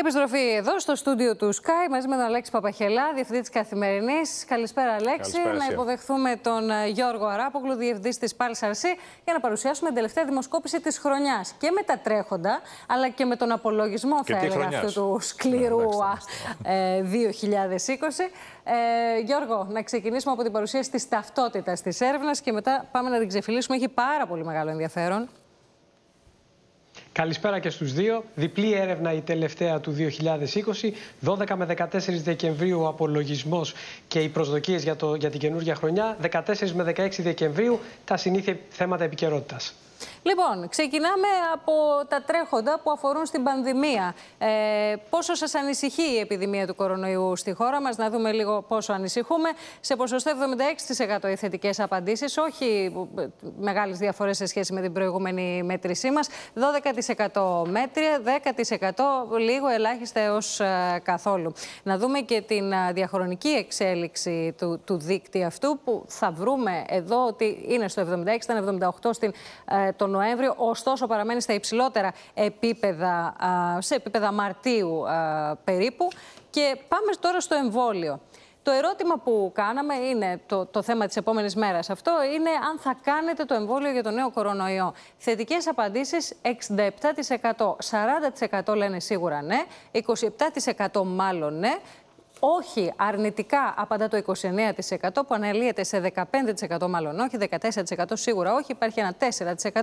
Επιστροφή εδώ στο στούντιο του Sky μαζί με τον Αλέξη Παπαχελά, διευθυντή της Καθημερινής. Καλησπέρα, Αλέξη. να υποδεχθούμε τον ε, Γιώργο Αράπογλου, διευθυντής της Πάλι για να παρουσιάσουμε την τελευταία δημοσκόπηση της χρονιάς. Και με τα τρέχοντα, αλλά και με τον απολογισμό, και θα έλεγα, αυτού του ναι, σκληρού ναι, 2020. Ε, ε, Γιώργο, να ξεκινήσουμε από την παρουσίαση της ταυτότητας της έρευνας και μετά πάμε να την ξεφυλίσουμε. Έχει πάρα πολύ μεγάλο ενδιαφέρον. Καλησπέρα και στους δύο. Διπλή έρευνα η τελευταία του 2020. 12 με 14 Δεκεμβρίου ο απολογισμός και οι προσδοκίες για, το, για την καινούργια χρονιά. 14 με 16 Δεκεμβρίου τα συνήθεια θέματα επικαιρότητας. Λοιπόν, ξεκινάμε από τα τρέχοντα που αφορούν στην πανδημία. Ε, πόσο σας ανησυχεί η επιδημία του κορονοϊού στη χώρα μας, να δούμε λίγο πόσο ανησυχούμε. Σε ποσοστό 76% οι θετικές απαντήσεις, όχι ε, μεγάλες διαφορές σε σχέση με την προηγούμενη μέτρησή μας. 12% μέτρια, 10% λίγο ελάχιστα έως ε, καθόλου. Να δούμε και την ε, διαχρονική εξέλιξη του, του δίκτυα αυτού που θα βρούμε εδώ ότι είναι στο 76, ήταν 78 στην, τον Νοέμβριο, ωστόσο παραμένει στα υψηλότερα επίπεδα, σε επίπεδα Μαρτίου περίπου. Και πάμε τώρα στο εμβόλιο. Το ερώτημα που κάναμε είναι, το, το θέμα της επόμενης μέρας αυτό, είναι αν θα κάνετε το εμβόλιο για το νέο κορονοϊό. Θετικές απαντήσεις 67%, 40% λένε σίγουρα ναι, 27% μάλλον ναι όχι αρνητικά απαντά το 29% που αναλύεται σε 15% μάλλον όχι, 14% σίγουρα όχι, υπάρχει ένα 4%.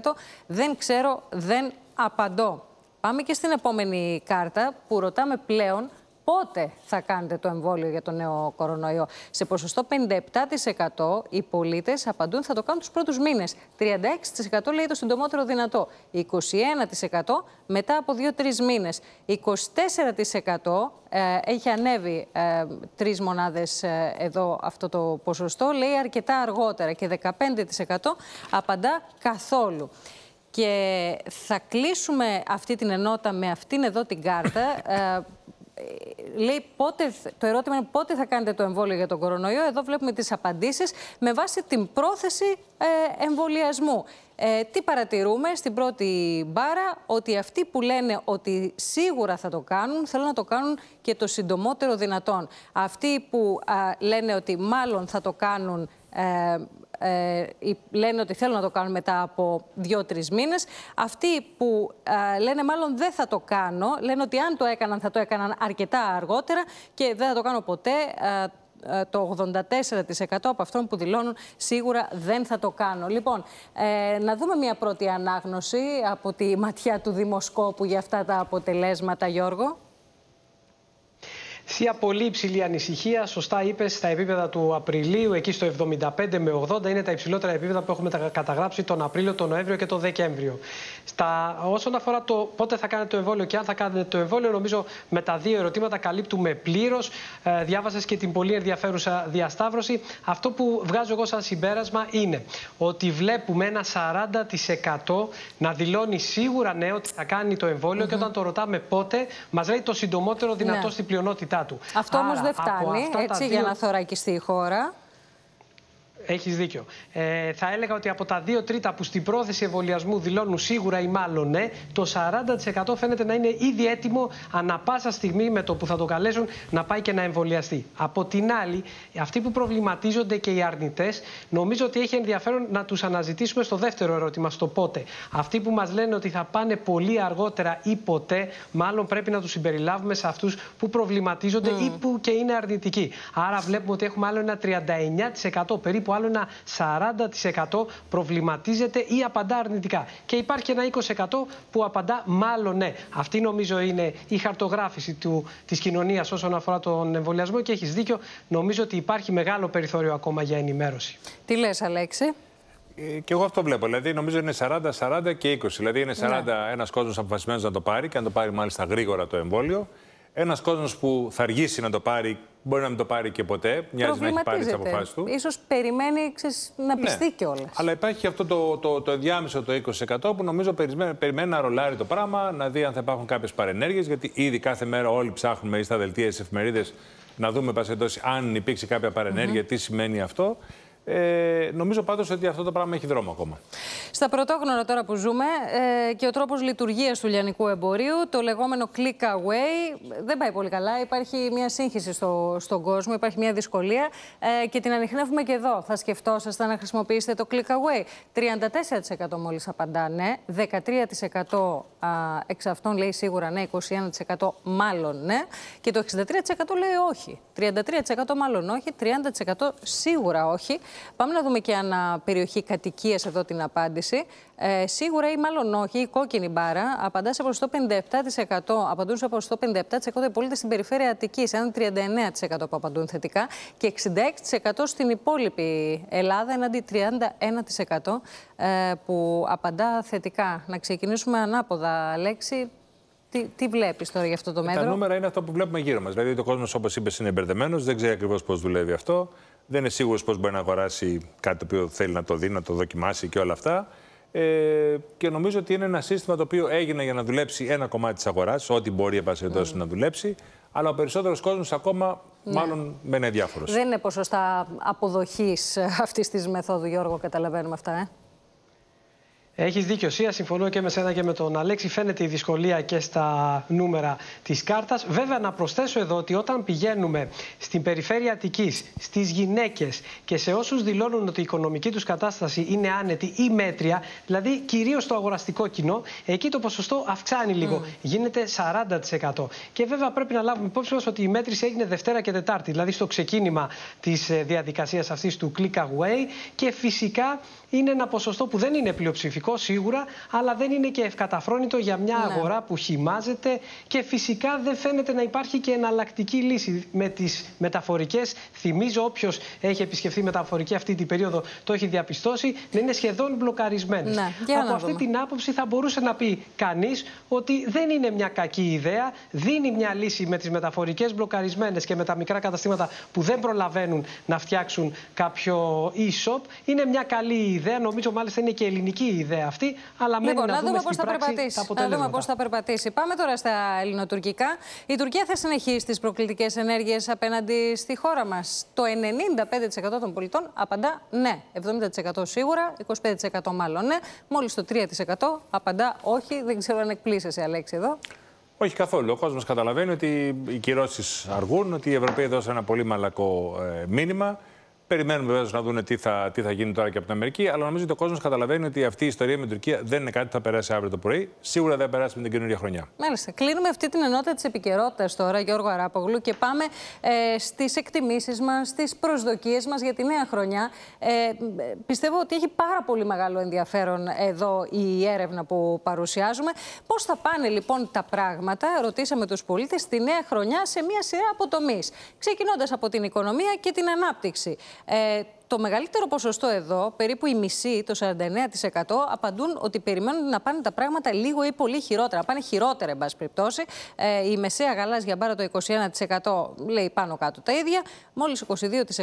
Δεν ξέρω, δεν απαντώ. Πάμε και στην επόμενη κάρτα που ρωτάμε πλέον πότε θα κάνετε το εμβόλιο για το νέο κορονοϊό. Σε ποσοστό 57% οι πολίτες απαντούν θα το κάνουν τους πρώτους μήνες. 36% λέει το συντομότερο δυνατό. 21% μετά από 2-3 μήνε. 24% έχει ανέβει ε, τρεις τρει μονάδες ε, εδώ αυτό το ποσοστό, λέει αρκετά αργότερα. Και 15% απαντά καθόλου. Και θα κλείσουμε αυτή την ενότητα με αυτήν εδώ την κάρτα. Ε, λέει πότε, το ερώτημα είναι πότε θα κάνετε το εμβόλιο για τον κορονοϊό. Εδώ βλέπουμε τις απαντήσεις με βάση την πρόθεση ε, εμβολιασμού. Ε, τι παρατηρούμε στην πρώτη μπάρα, ότι αυτοί που λένε ότι σίγουρα θα το κάνουν, θέλουν να το κάνουν και το συντομότερο δυνατόν. Αυτοί που λένε ότι μάλλον θα το κάνουν ε, ε, λένε ότι θέλουν να το κάνουν μετά από δύο-τρει μήνες. Αυτοί που ε, λένε μάλλον δεν θα το κάνω, λένε ότι αν το έκαναν θα το έκαναν αρκετά αργότερα και δεν θα το κάνω ποτέ. Ε, ε, το 84% από αυτών που δηλώνουν σίγουρα δεν θα το κάνω. Λοιπόν, να δούμε μια πρώτη ανάγνωση από τη ματιά του Δημοσκόπου για αυτά τα αποτελέσματα, Γιώργο. Θεία πολύ υψηλή ανησυχία, σωστά είπες, στα επίπεδα του Απριλίου, εκεί στο 75 με 80, είναι τα υψηλότερα επίπεδα που έχουμε καταγράψει τον Απρίλιο, τον Νοέμβριο και τον Δεκέμβριο. Στα, όσον αφορά το πότε θα κάνετε το εμβόλιο και αν θα κάνετε το εμβόλιο, νομίζω με τα δύο ερωτήματα καλύπτουμε πλήρως. Ε, Διάβασες και την πολύ ενδιαφέρουσα διασταύρωση. Αυτό που βγάζω εγώ σαν συμπέρασμα είναι ότι βλέπουμε ένα 40% να δηλώνει σίγουρα ναι ότι θα κάνει το εμβόλιο mm και όταν το ρωτάμε πότε, μας λέει το συντομότερο δυνατό ναι. στην πλειονότητά αυτό όμως δεν φτάνει, έτσι, για να θωρακιστεί η χώρα. Έχεις δίκιο. Ε, θα έλεγα ότι από τα δύο τρίτα που στην πρόθεση εμβολιασμού δηλώνουν σίγουρα ή μάλλον ναι, το 40% φαίνεται να είναι ήδη έτοιμο ανα πάσα στιγμή με το που θα το καλέσουν να πάει και να εμβολιαστεί. Από την άλλη, αυτοί που προβληματίζονται και οι αρνητές, νομίζω ότι έχει ενδιαφέρον να τους αναζητήσουμε στο δεύτερο ερώτημα, στο πότε. Αυτοί που μας λένε ότι θα πάνε πολύ αργότερα ή ποτέ, μάλλον πρέπει να τους συμπεριλάβουμε σε αυτούς που προβληματίζονται ή που και είναι αρνητικοί. Άρα βλέπουμε ότι έχουμε άλλο ένα 39% περίπου Μάλλον ένα 40% προβληματίζεται ή απαντά αρνητικά. Και υπάρχει ένα 20% που απαντά μάλλον ναι. Αυτή νομίζω είναι η χαρτογράφηση τη της κοινωνίας όσον αφορά τον εμβολιασμό και έχεις δίκιο. Νομίζω ότι υπάρχει μεγάλο περιθώριο ακόμα για ενημέρωση. Τι λες Αλέξη? Ε, και εγώ αυτό βλέπω. Δηλαδή, νομίζω είναι 40, 40 και 20. Δηλαδή, είναι 40 ναι. ένας κόσμος αποφασισμένος να το πάρει και να το πάρει μάλιστα γρήγορα το εμβόλιο. Ένας κόσμος που θα αργήσει να το πάρει, μπορεί να μην το πάρει και ποτέ. Μοιάζει να έχει πάρει τις αποφάσεις του. σω περιμένει να ναι. πιστεί ναι. κιόλας. Αλλά υπάρχει και αυτό το, το, το διάμεσο το 20% που νομίζω περιμένει, να ρολάρει το πράγμα, να δει αν θα υπάρχουν κάποιες παρενέργειες. Γιατί ήδη κάθε μέρα όλοι ψάχνουμε ή στα δελτία, στις εφημερίδες, να δούμε αν υπήρξε κάποια παρενέργεια, τι σημαίνει αυτό. Ε, νομίζω πάντως ότι αυτό το πράγμα έχει δρόμο ακόμα. Στα πρωτόγνωρα τώρα που ζούμε ε, και ο τρόπος λειτουργίας του λιανικού εμπορίου, το λεγόμενο click away, δεν πάει πολύ καλά. Υπάρχει μια σύγχυση στο, στον κόσμο, υπάρχει μια δυσκολία ε, και την ανοιχνεύουμε και εδώ. Θα σκεφτόσασταν να χρησιμοποιήσετε το click away. 34% μόλι απαντάνε, 13% εξ αυτών λέει σίγουρα ναι, 21% μάλλον ναι και το 63% λέει όχι. 33% μάλλον όχι, 30% σίγουρα όχι. Πάμε να δούμε και ανά περιοχή κατοικίας εδώ την απάντηση. Ε, σίγουρα ή μάλλον όχι, η κόκκινη μπάρα απαντά σε ποσοστό 57%. Απαντούν σε ποσοστό 57% οι πολίτες στην περιφέρεια Αττικής, έναν 39% που απαντούν θετικά και 66% στην υπόλοιπη Ελλάδα, έναντι 31% ε, που απαντά θετικά. Να ξεκινήσουμε ανάποδα, λέξη. Τι, τι βλέπεις τώρα για αυτό το μέτρο. Τα νούμερα είναι αυτό που βλέπουμε γύρω μας. Δηλαδή, ο κόσμος, όπως είπες, είναι μπερδεμένος, δεν ξέρει ακριβώς πώς δουλεύει αυτό δεν είναι σίγουρος πώς μπορεί να αγοράσει κάτι το οποίο θέλει να το δει, να το δοκιμάσει και όλα αυτά. Ε, και νομίζω ότι είναι ένα σύστημα το οποίο έγινε για να δουλέψει ένα κομμάτι της αγοράς, ό,τι μπορεί επασχετώσει mm. Ναι. να δουλέψει, αλλά ο περισσότερος κόσμος ακόμα ναι. μάλλον μένει διάφορος. Δεν είναι ποσοστά αποδοχής ε, αυτής της μεθόδου, Γιώργο, καταλαβαίνουμε αυτά. Ε? Έχεις δίκιο, Σία. Συμφωνώ και με σένα και με τον Αλέξη. Φαίνεται η δυσκολία και στα νούμερα της κάρτας. Βέβαια, να προσθέσω εδώ ότι όταν πηγαίνουμε στην περιφέρεια Αττικής, στις γυναίκες και σε όσους δηλώνουν ότι η οικονομική τους κατάσταση είναι άνετη ή μέτρια, δηλαδή κυρίως το αγοραστικό κοινό, εκεί το ποσοστό αυξάνει λίγο. Γίνεται 40%. Και βέβαια πρέπει να λάβουμε υπόψη μας ότι η μέτρηση έγινε Δευτέρα και Τετάρτη, δηλαδή στο ξεκίνημα της ε, διαδικασίας αυτής του click away. Και φυσικά είναι ένα ποσοστό που δεν είναι πλειοψηφικό σίγουρα, αλλά δεν είναι και ευκαταφρόνητο για μια ναι. αγορά που χυμάζεται και φυσικά δεν φαίνεται να υπάρχει και εναλλακτική λύση με τις μεταφορικές. Θυμίζω, όποιος έχει επισκεφθεί μεταφορική αυτή την περίοδο το έχει διαπιστώσει, να είναι σχεδόν μπλοκαρισμένε. Ναι. Από αυτή την άποψη θα μπορούσε να πει κανείς ότι δεν είναι μια κακή ιδέα, δίνει μια λύση με τις μεταφορικές μπλοκαρισμένες και με τα μικρά καταστήματα που δεν προλαβαίνουν να φτιάξουν κάποιο e-shop. Είναι μια καλή ιδέα, νομίζω μάλιστα είναι και ελληνική ιδέα αυτή. Αλλά μένει λοιπόν, να, δούμε, πώς θα περπατήσει. θα Πάμε τώρα στα ελληνοτουρκικά. Η Τουρκία θα συνεχίσει τις προκλητικές ενέργειες απέναντι στη χώρα μας. Το 95% των πολιτών απαντά ναι. 70% σίγουρα, 25% μάλλον ναι. Μόλις το 3% απαντά όχι. Δεν ξέρω αν εκπλήσεσαι, Αλέξη, εδώ. Όχι καθόλου. Ο κόσμος καταλαβαίνει ότι οι κυρώσεις αργούν, ότι οι Ευρωπαίοι δώσαν ένα πολύ μαλακό ε, μήνυμα. Περιμένουμε βέβαια να δούμε τι θα, τι θα γίνει τώρα και από την Αμερική. Αλλά νομίζω ότι ο κόσμος καταλαβαίνει ότι αυτή η ιστορία με την Τουρκία δεν είναι κάτι που θα περάσει αύριο το πρωί. Σίγουρα δεν θα περάσει με την καινούργια χρονιά. Μάλιστα. Κλείνουμε αυτή την ενότητα της επικαιρότητας τώρα, Γιώργο Αράπογλου, και πάμε ε, στις εκτιμήσεις μας, στις προσδοκίες μας για τη νέα χρονιά. Ε, πιστεύω ότι έχει πάρα πολύ μεγάλο ενδιαφέρον εδώ η έρευνα που παρουσιάζουμε. Πώς θα πάνε λοιπόν τα πράγματα, ρωτήσαμε τους πολίτες, στη νέα χρονιά σε μία σειρά από τομεί. Ξεκινώντας από την οικονομία και την ανάπτυξη. Ε, το μεγαλύτερο ποσοστό εδώ, περίπου η μισή, το 49%, απαντούν ότι περιμένουν να πάνε τα πράγματα λίγο ή πολύ χειρότερα. Πάνε χειρότερα, εν πάση περιπτώσει. Ε, η μεσαία γαλάζια μπάρα το 21% λέει πάνω κάτω τα ίδια. Μόλις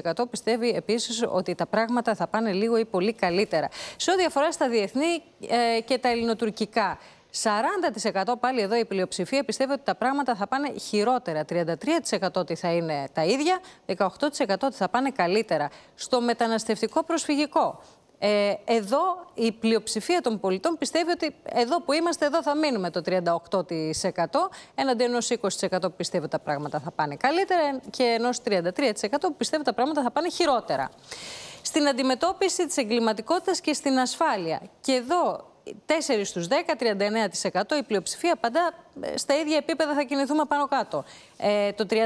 22% πιστεύει επίσης ότι τα πράγματα θα πάνε λίγο ή πολύ καλύτερα. Σε ό,τι αφορά στα διεθνή ε, και τα ελληνοτουρκικά. 40% πάλι εδώ η πλειοψηφία πιστεύει ότι τα πράγματα θα πάνε χειρότερα. 33% ότι θα είναι τα ίδια, 18% ότι θα πάνε καλύτερα. Στο μεταναστευτικό προσφυγικό. Ε, εδώ η πλειοψηφία των πολιτών πιστεύει ότι εδώ που είμαστε, εδώ θα μείνουμε το 38%. Έναντι ενό 20% που πιστεύει ότι τα πράγματα θα πάνε καλύτερα και ενός 33% που πιστεύει ότι τα πράγματα θα πάνε χειρότερα. Στην αντιμετώπιση της εγκληματικότητας και στην ασφάλεια. Και εδώ 4 στους 10, 39% η πλειοψηφία παντά ε, στα ίδια επίπεδα θα κινηθούμε πάνω κάτω. Ε, το 31%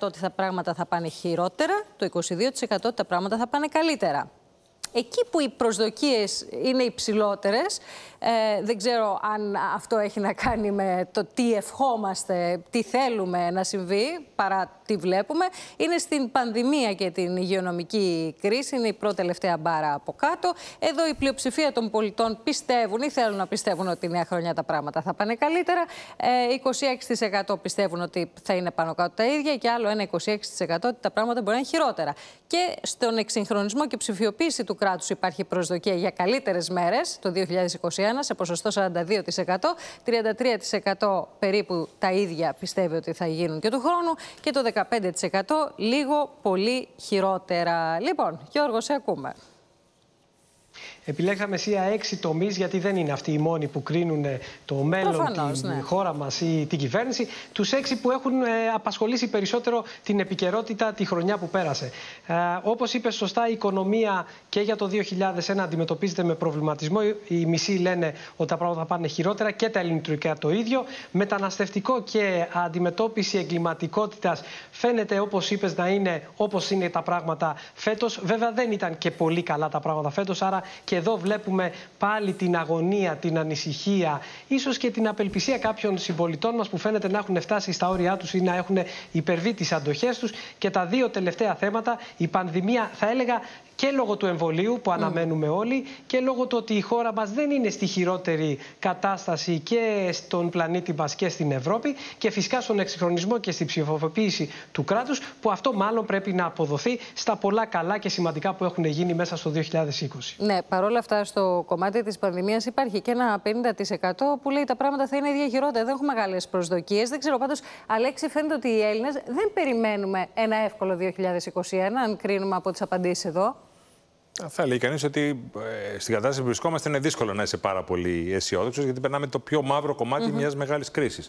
ότι τα πράγματα θα πάνε χειρότερα, το 22% ότι τα πράγματα θα πάνε καλύτερα. Εκεί που οι προσδοκίες είναι υψηλότερες ε, δεν ξέρω αν αυτό έχει να κάνει με το τι ευχόμαστε, τι θέλουμε να συμβεί, παρά τι βλέπουμε. Είναι στην πανδημία και την υγειονομική κρίση, είναι η πρώτη τελευταία μπάρα από κάτω. Εδώ η πλειοψηφία των πολιτών πιστεύουν ή θέλουν να πιστεύουν ότι η νέα χρονιά τα πράγματα θα πάνε καλύτερα. 26% ε, πιστεύουν ότι θα είναι πάνω κάτω τα ίδια και άλλο ένα 26% ότι τα πράγματα μπορεί να είναι χειρότερα. Και στον εξυγχρονισμό και ψηφιοποίηση του κράτους υπάρχει προσδοκία για καλύτερες μέρες το 2021 σε ποσοστό 42%. 33% περίπου τα ίδια πιστεύει ότι θα γίνουν και του χρόνου και το 15% λίγο πολύ χειρότερα. Λοιπόν, Γιώργο, σε ακούμε. Επιλέξαμε σία έξι τομείς, γιατί δεν είναι αυτοί οι μόνοι που κρίνουν το μέλλον, τη την ναι. χώρα μας ή την κυβέρνηση. Τους εξι που έχουν ε, απασχολήσει περισσότερο την επικαιρότητα τη χρονιά που πέρασε. Ε, Όπως είπες σωστά, η οικονομία και για το 2001 αντιμετωπίζεται με προβληματισμό. Οι μισοί λένε ότι τα πράγματα πάνε χειρότερα και τα ελληνικά το ίδιο. Μεταναστευτικό και αντιμετώπιση εγκληματικότητας φαίνεται, όπως είπες, να είναι όπως είναι τα πράγματα φέτος. Βέβαια, δεν ήταν και πολύ καλά τα πράγματα φέτος, άρα και εδώ βλέπουμε πάλι την αγωνία, την ανησυχία, ίσως και την απελπισία κάποιων συμπολιτών μας που φαίνεται να έχουν φτάσει στα όρια τους ή να έχουν υπερβεί τις αντοχές τους. Και τα δύο τελευταία θέματα, η πανδημία, θα έλεγα, και λόγω του εμβολίου που αναμένουμε όλοι και λόγω του ότι η χώρα μας δεν είναι στη χειρότερη κατάσταση και στον πλανήτη μας και στην Ευρώπη και φυσικά στον εξυγχρονισμό και στην ψηφοποίηση του κράτους που αυτό μάλλον πρέπει να αποδοθεί στα πολλά καλά και σημαντικά που έχουν γίνει μέσα στο 2020. Ναι, παρόλα αυτά στο κομμάτι της πανδημίας υπάρχει και ένα 50% που λέει τα πράγματα θα είναι ίδια χειρότερα, δεν έχουμε μεγάλες προσδοκίες. Δεν ξέρω πάντως, Αλέξη φαίνεται ότι οι Έλληνες δεν περιμένουμε ένα εύκολο 2021 αν κρίνουμε από τις απαντήσεις εδώ. Θα λέει κανείς ότι ε, στην κατάσταση που βρισκόμαστε είναι δύσκολο να είσαι πάρα πολύ αισιόδοξος, γιατί περνάμε το πιο μαύρο κομμάτι mm -hmm. μιας μεγάλης κρίσης.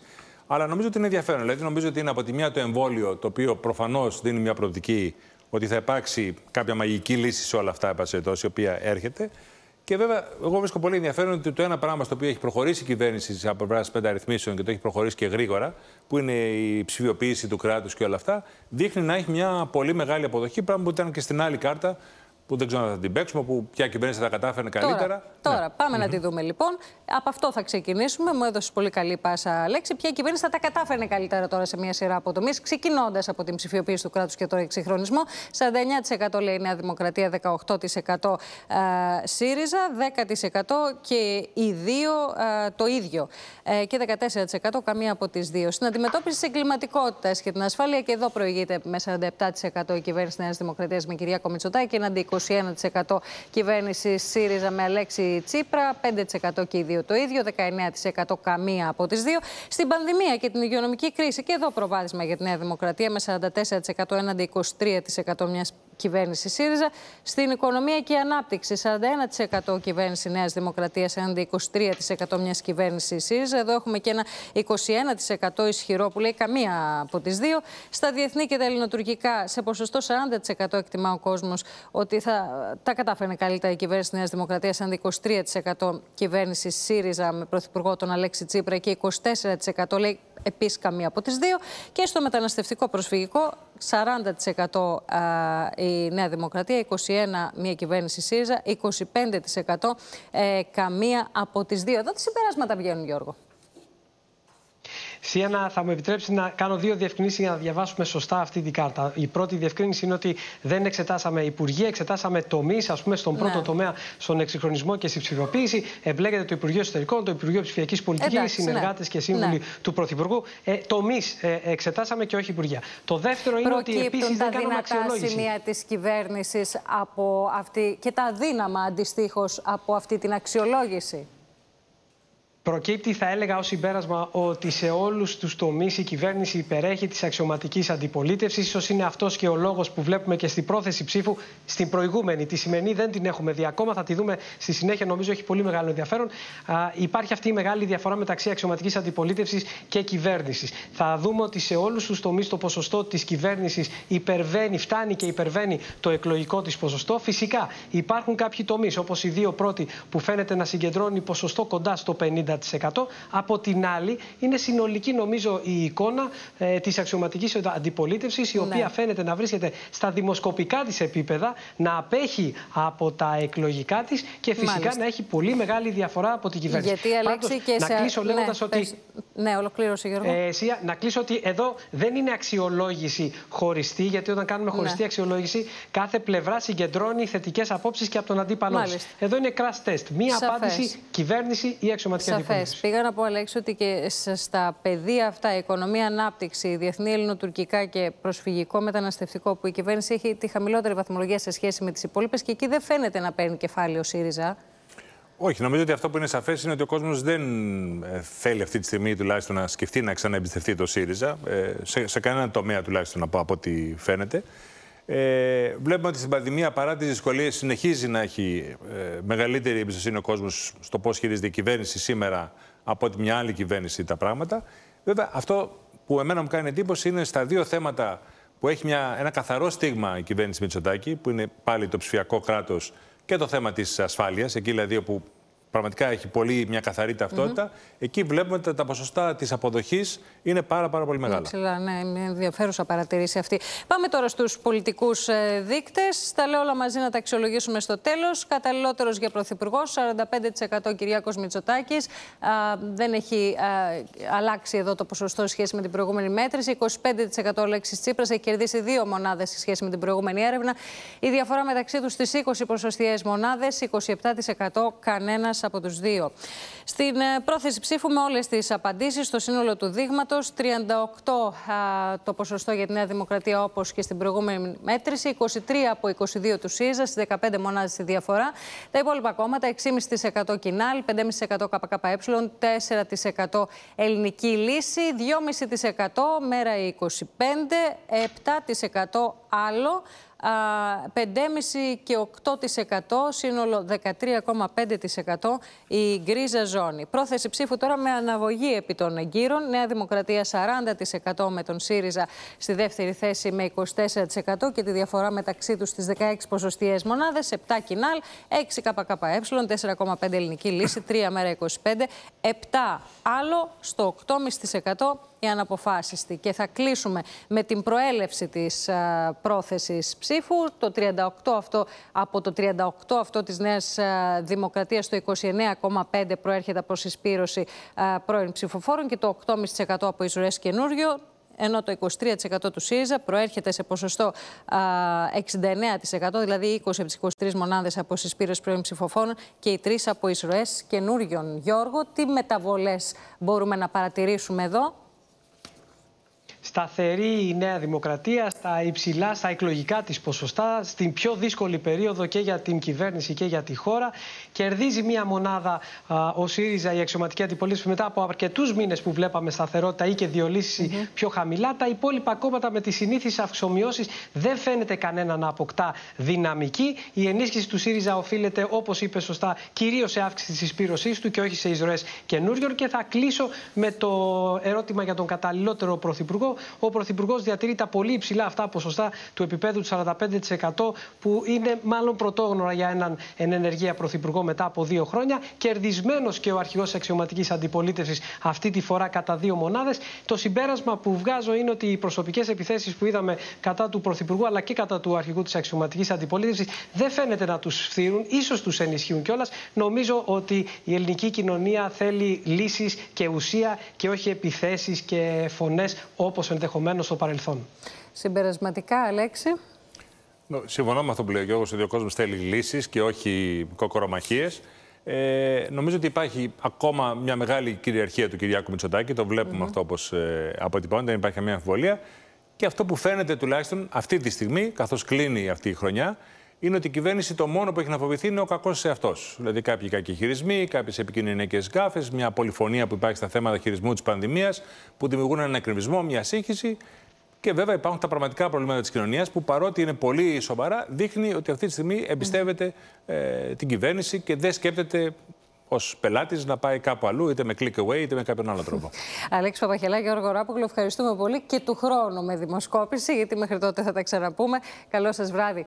Αλλά νομίζω ότι είναι ενδιαφέρον. Δηλαδή, νομίζω ότι είναι από τη μία το εμβόλιο, το οποίο προφανώς δίνει μια προοπτική ότι θα υπάρξει κάποια μαγική λύση σε όλα αυτά, η οποία έρχεται. Και βέβαια, εγώ βρίσκω πολύ ενδιαφέρον ότι το ένα πράγμα στο οποίο έχει προχωρήσει η κυβέρνηση από πλευράς η κυβερνηση απο πλευρα πενταριθμισεων και το έχει προχωρήσει και γρήγορα, που είναι η ψηφιοποίηση του κράτους και όλα αυτά, δείχνει να έχει μια πολύ μεγάλη αποδοχή, πράγμα που ήταν και στην άλλη κάρτα που δεν ξέρω αν θα την παίξουμε, που ποια κυβέρνηση θα κατάφερνε καλύτερα. Τώρα, ναι. πάμε να τη δούμε λοιπόν. Από αυτό θα ξεκινήσουμε. Μου έδωσε πολύ καλή πάσα λέξη. Ποια κυβέρνηση θα τα κατάφερνε καλύτερα τώρα σε μια σειρά αποτομή, ξεκινώντας από την ψηφιοποίηση του κράτους και τον εξυγχρονισμό. 49% λέει η Νέα Δημοκρατία, 18% ε, ΣΥΡΙΖΑ, 10% και οι δύο ε, το ίδιο. Ε, και 14% καμία από τις δύο. Στην αντιμετώπιση της εγκληματικότητας και την ασφάλεια, και εδώ προηγείται με 47% η κυβέρνηση Νέας Δημοκρατίας με κυρία Κομιτσοτάκη, εναντί 21% κυβέρνηση ΣΥΡΙΖΑ με Αλέξη Τσίπρα, 5% και οι δύο το ίδιο, 19% καμία από τις δύο. Στην πανδημία και την υγειονομική κρίση, και εδώ προβάδισμα για τη Νέα Δημοκρατία με 44% έναντι 23% μιας κυβέρνηση ΣΥΡΙΖΑ. Στην οικονομία και ανάπτυξη, 41% κυβέρνηση Νέας Δημοκρατίας έναντι 23% μιας κυβέρνησης ΣΥΡΙΖΑ. Εδώ έχουμε και ένα 21% ισχυρό που λέει καμία από τις δύο. Στα διεθνή και τα ελληνοτουρκικά, σε ποσοστό 40% εκτιμά ο κόσμος ότι θα τα κατάφερε καλύτερα η κυβέρνηση Νέας Δημοκρατίας έναντι 23% κυβέρνηση ΣΥΡΙΖΑ με πρωθυπουργό τον Αλέξη Τσίπρα και 24% λέει επίση καμία από τις δύο. Και στο μεταναστευτικό προσφυγικό, 40% η Νέα Δημοκρατία, 21% μια κυβέρνηση ΣΥΡΙΖΑ, 25% ε, καμία από τις δύο. Εδώ τι συμπεράσματα βγαίνουν, Γιώργο. Σίανα, θα μου επιτρέψεις να κάνω δύο διευκρινήσεις για να διαβάσουμε σωστά αυτή την κάρτα. Η πρώτη διευκρίνηση είναι ότι δεν εξετάσαμε υπουργεία, εξετάσαμε τομείς. Ας πούμε, στον πρώτο ναι. τομέα, στον εξυγχρονισμό και στην ψηφιοποίηση, εμπλέκεται το Υπουργείο Εσωτερικών, το Υπουργείο Ψηφιακής Πολιτικής, οι ναι. συνεργάτες και σύμβουλοι ναι. του Πρωθυπουργού. Ε, τομείς ε, εξετάσαμε και όχι υπουργεία. Το δεύτερο είναι ότι επίσης δεν κάναμε αξιολόγηση. σημεία της κυβέρνησης από αυτή και τα δύναμα αντιστοίχως από αυτή την αξιολόγηση. Προκύπτει, θα έλεγα, ως συμπέρασμα ότι σε όλους τους τομείς η κυβέρνηση υπερέχει της αξιωματικής αντιπολίτευσης. σω είναι αυτός και ο λόγος που βλέπουμε και στην πρόθεση ψήφου στην προηγούμενη. Τη σημερινή δεν την έχουμε δει ακόμα, θα τη δούμε στη συνέχεια. Νομίζω έχει πολύ μεγάλο ενδιαφέρον. Α, υπάρχει αυτή η μεγάλη διαφορά μεταξύ αξιωματικής αντιπολίτευσης και κυβέρνησης. Θα δούμε ότι σε όλους τους τομείς το ποσοστό της κυβέρνησης υπερβαίνει, φτάνει και υπερβαίνει το εκλογικό της ποσοστό. Φυσικά υπάρχουν κάποιοι τομείς, όπως οι δύο πρώτοι, που φαίνεται να συγκεντρώνει ποσοστό κοντά στο 50 50%. Από την άλλη, είναι συνολική νομίζω η εικόνα ε, της αξιωματικής αντιπολίτευσης, η οποία ναι. φαίνεται να βρίσκεται στα δημοσκοπικά της επίπεδα, να απέχει από τα εκλογικά της και φυσικά να έχει πολύ μεγάλη διαφορά από την κυβέρνηση. Γιατί, σε... να κλείσω ναι, λέγοντας ότι. Ναι, Γιώργο. Ε, να κλείσω ότι εδώ δεν είναι αξιολόγηση χωριστή, γιατί όταν κάνουμε ναι. χωριστή αξιολόγηση, κάθε πλευρά συγκεντρώνει θετικές απόψεις και από τον αντίπαλό Εδώ είναι crash test. Μία απάντηση κυβέρνηση ή αξιωματική αντιπολίτευση σαφέ. Πήγα να πω, Αλέξη, ότι και στα πεδία αυτά, η οικονομία ανάπτυξη, η διεθνή ελληνοτουρκικά και προσφυγικό μεταναστευτικό, που η κυβέρνηση έχει τη χαμηλότερη βαθμολογία σε σχέση με τις υπόλοιπες και εκεί δεν φαίνεται να παίρνει κεφάλαιο ΣΥΡΙΖΑ. Όχι, νομίζω ότι αυτό που είναι σαφές είναι ότι ο κόσμος δεν ε, θέλει αυτή τη στιγμή τουλάχιστον να σκεφτεί να ξαναεμπιστευτεί το ΣΥΡΙΖΑ, ε, σε, σε κανέναν τομέα τουλάχιστον από ό,τι φαίνεται. Ε, βλέπουμε ότι στην πανδημία, παρά τις δυσκολίες, συνεχίζει να έχει ε, μεγαλύτερη εμπιστοσύνη ο κόσμος στο πώς χειρίζεται η κυβέρνηση σήμερα από ότι μια άλλη κυβέρνηση τα πράγματα. Βέβαια, αυτό που εμένα μου κάνει εντύπωση είναι στα δύο θέματα που έχει μια, ένα καθαρό στίγμα η κυβέρνηση Μητσοτάκη, που είναι πάλι το ψηφιακό κράτος και το θέμα της ασφάλειας, εκεί δηλαδή όπου πραγματικά έχει πολύ μια καθαρή ταυτότητα, εκεί βλέπουμε ότι τα ποσοστά της αποδοχής είναι πάρα, πάρα πολύ μεγάλα. Υψηλά, ναι, είναι ενδιαφέρουσα παρατηρήση αυτή. Πάμε τώρα στους πολιτικούς ε, δείκτες. Τα λέω όλα μαζί να τα αξιολογήσουμε στο τέλος. Καταλληλότερος για πρωθυπουργός, 45% Κυριάκος Μητσοτάκης. Δεν έχει α, αλλάξει εδώ το ποσοστό σχέση με την προηγούμενη μέτρηση. 25% λέξη Τσίπρας έχει κερδίσει δύο μονάδες σε σχέση με την προηγούμενη έρευνα. Η διαφορά μεταξύ τους στις 20 ποσοστιαίες μονάδες, 27% κανένας από τους δύο. Στην ε, πρόθεση ψήφου, με όλες τις απαντήσεις, στο σύνολο του δείγματος, 38 το ποσοστό για τη Νέα Δημοκρατία, όπως και στην προηγούμενη μέτρηση, 23 από 22 του ΣΥΖΑ. στι 15 μονάδε τη διαφορά. Τα υπόλοιπα κόμματα, 6,5% Κινάλ, 5,5% ΚΚΕ, 4% Ελληνική Λύση, 2,5% Μέρα 25, 7% άλλο. 5,5% και 8%, σύνολο 13,5% η γκρίζα ζώνη. Πρόθεση ψήφου τώρα με αναβογή επί των εγκύρων. Νέα Δημοκρατία 40% με τον ΣΥΡΙΖΑ στη δεύτερη θέση με 24% και τη διαφορά μεταξύ τους στις 16 ποσοστιαίες μονάδες, 7 κοινάλ, 6 ΚΚΕ, 4,5 ελληνική λύση, 3 μέρα 25, 7 άλλο στο 8,5% η αναποφάσιστη. Και θα κλείσουμε με την προέλευση της πρόθεσης ψήφου, το 38 αυτό, από το 38 αυτό της Νέας ε, Δημοκρατίας το 29,5 προέρχεται από συσπήρωση ε, πρώην ψηφοφόρων και το 8,5% από εισρωές καινούργιο, ενώ το 23% του ΣΥΡΙΖΑ προέρχεται σε ποσοστό 69%, ε, δηλαδή 20 από 23 μονάδες από συσπήρες πρώην ψηφοφόρων και οι τρεις από εισρωές καινούριων. Γιώργο, τι μεταβολές μπορούμε να παρατηρήσουμε εδώ σταθερή η Νέα Δημοκρατία στα υψηλά, στα εκλογικά της ποσοστά, στην πιο δύσκολη περίοδο και για την κυβέρνηση και για τη χώρα. Κερδίζει μία μονάδα ο ΣΥΡΙΖΑ, η αξιωματική αντιπολίτευση, μετά από αρκετούς μήνες που βλέπαμε σταθερότητα ή και διολύσεις πιο χαμηλά. Τα υπόλοιπα κόμματα με τις συνήθεις αυξομοιώσεις δεν φαίνεται κανένα να αποκτά δυναμική. Η ενίσχυση του ΣΥΡΙΖΑ οφείλεται, όπως είπε σωστά, κυρίως σε αύξηση της εισπήρωσή του και όχι σε εισρωές καινούριων. Και θα κλείσω με το ερώτημα για τον καταλληλότερο πρωθυπουργό ο Πρωθυπουργός διατηρεί τα πολύ υψηλά αυτά ποσοστά του επίπεδου του 45% που είναι μάλλον πρωτόγνωρα για έναν εν ενεργεία Πρωθυπουργό μετά από δύο χρόνια. Κερδισμένος και ο αρχηγός αξιωματικής αντιπολίτευσης αυτή τη φορά κατά δύο μονάδες. Το συμπέρασμα που βγάζω είναι ότι οι προσωπικές επιθέσεις που είδαμε κατά του Πρωθυπουργού αλλά και κατά του αρχηγού της αξιωματικής αντιπολίτευσης δεν φαίνεται να τους φθείρουν. ίσως τους ενισχύουν κιόλας. Νομίζω ότι η ελληνική κοινωνία θέλει λύσεις και ουσία και όχι επιθέσεις και φωνές όπως ενδεχομένως στο παρελθόν. Συμπερασματικά, Αλέξη. Συμφωνώ με αυτό που λέει ο Γιώργος, ότι ο κόσμος θέλει λύσεις και όχι κοκορομαχίες. Ε, νομίζω ότι υπάρχει ακόμα μια μεγάλη κυριαρχία του Κυριάκου Μητσοτάκη. Το βλέπουμε αυτό όπως ε, αποτυπώνεται, δεν υπάρχει καμία αμφιβολία. Και αυτό που φαίνεται τουλάχιστον αυτή τη στιγμή, καθώς κλείνει αυτή η χρονιά, είναι ότι η κυβέρνηση το μόνο που έχει να φοβηθεί είναι ο κακός αυτός. Δηλαδή, κάποιοι κακοί χειρισμοί, κάποιες επικοινωνιακές γκάφες, μια πολυφωνία που υπάρχει στα θέματα χειρισμού της πανδημίας, που δημιουργούν έναν εκκρεμισμό, μια σύγχυση. Και βέβαια υπάρχουν τα πραγματικά προβλήματα της κοινωνίας που παρότι είναι πολύ σοβαρά, δείχνει ότι αυτή τη στιγμή εμπιστεύεται ε, την κυβέρνηση και δεν σκέπτεται ως πελάτης να πάει κάπου αλλού, είτε με click away είτε με κάποιον άλλο τρόπο. Αλέξη Παπαχελά, Γιώργο Ράπογλου, ευχαριστούμε πολύ και του χρόνου με δημοσκόπηση, γιατί μέχρι τότε θα τα ξαναπούμε. Καλό σας βράδυ.